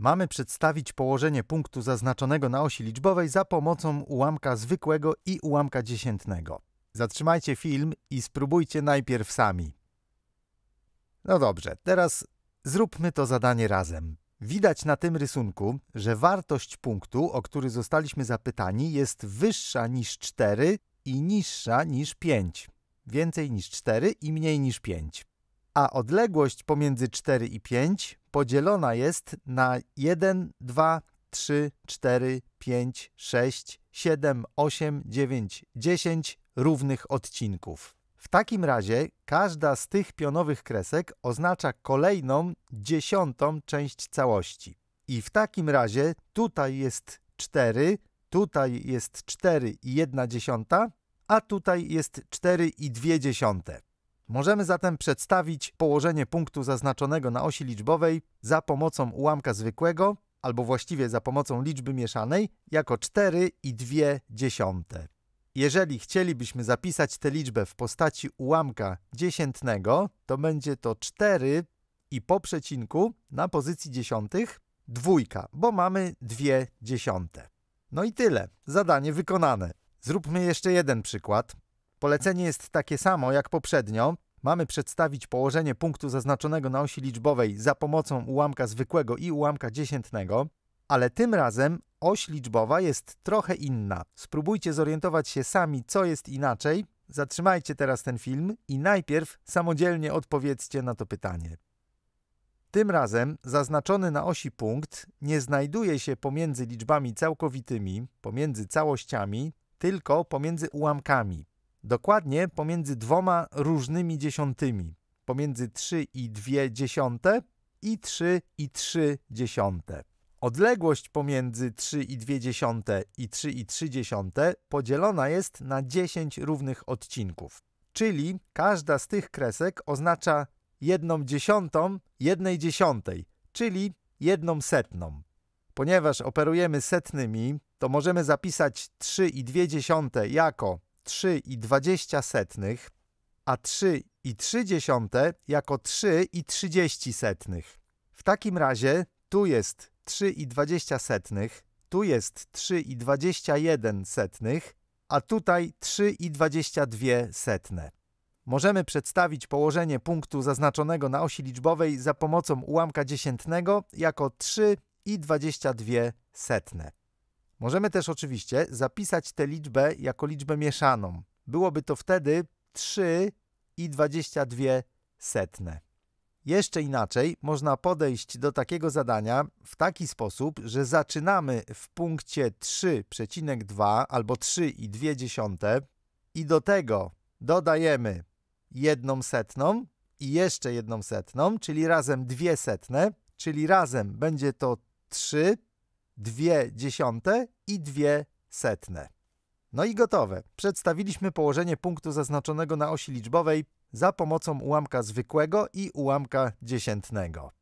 Mamy przedstawić położenie punktu zaznaczonego na osi liczbowej za pomocą ułamka zwykłego i ułamka dziesiętnego. Zatrzymajcie film i spróbujcie najpierw sami. No dobrze, teraz zróbmy to zadanie razem. Widać na tym rysunku, że wartość punktu, o który zostaliśmy zapytani, jest wyższa niż 4 i niższa niż 5. Więcej niż 4 i mniej niż 5 a odległość pomiędzy 4 i 5 podzielona jest na 1, 2, 3, 4, 5, 6, 7, 8, 9, 10 równych odcinków. W takim razie każda z tych pionowych kresek oznacza kolejną dziesiątą część całości. I w takim razie tutaj jest 4, tutaj jest 4 i 1 dziesiąta, a tutaj jest 4 i 2 dziesiąte. Możemy zatem przedstawić położenie punktu zaznaczonego na osi liczbowej za pomocą ułamka zwykłego, albo właściwie za pomocą liczby mieszanej, jako 4 i 2 dziesiąte. Jeżeli chcielibyśmy zapisać tę liczbę w postaci ułamka dziesiętnego, to będzie to 4 i po przecinku na pozycji dziesiątych dwójka, bo mamy 2 dziesiąte. No i tyle. Zadanie wykonane. Zróbmy jeszcze jeden przykład. Polecenie jest takie samo jak poprzednio. Mamy przedstawić położenie punktu zaznaczonego na osi liczbowej za pomocą ułamka zwykłego i ułamka dziesiętnego, ale tym razem oś liczbowa jest trochę inna. Spróbujcie zorientować się sami, co jest inaczej. Zatrzymajcie teraz ten film i najpierw samodzielnie odpowiedzcie na to pytanie. Tym razem zaznaczony na osi punkt nie znajduje się pomiędzy liczbami całkowitymi, pomiędzy całościami, tylko pomiędzy ułamkami. Dokładnie pomiędzy dwoma różnymi dziesiątymi. Pomiędzy 3 i 2 dziesiąte i 3 i 3 dziesiąte. Odległość pomiędzy 3 i 2 dziesiąte i 3 i 3 dziesiąte podzielona jest na 10 równych odcinków. Czyli każda z tych kresek oznacza jedną dziesiątą jednej dziesiątej, czyli jedną setną. Ponieważ operujemy setnymi, to możemy zapisać 3 i 2 dziesiąte jako 3,20, a 3,3 jako 3,30. W takim razie tu jest 3,20, tu jest 3,21, a tutaj 3,22. Możemy przedstawić położenie punktu zaznaczonego na osi liczbowej za pomocą ułamka dziesiętnego jako 3,22. Możemy też oczywiście zapisać tę liczbę jako liczbę mieszaną. Byłoby to wtedy 3 i 22 setne. Jeszcze inaczej można podejść do takiego zadania w taki sposób, że zaczynamy w punkcie 3,2 albo 3,2 i do tego dodajemy jedną setną i jeszcze jedną setną, czyli razem dwie setne, czyli razem będzie to 3 dwie dziesiąte i dwie setne. No i gotowe. Przedstawiliśmy położenie punktu zaznaczonego na osi liczbowej za pomocą ułamka zwykłego i ułamka dziesiętnego.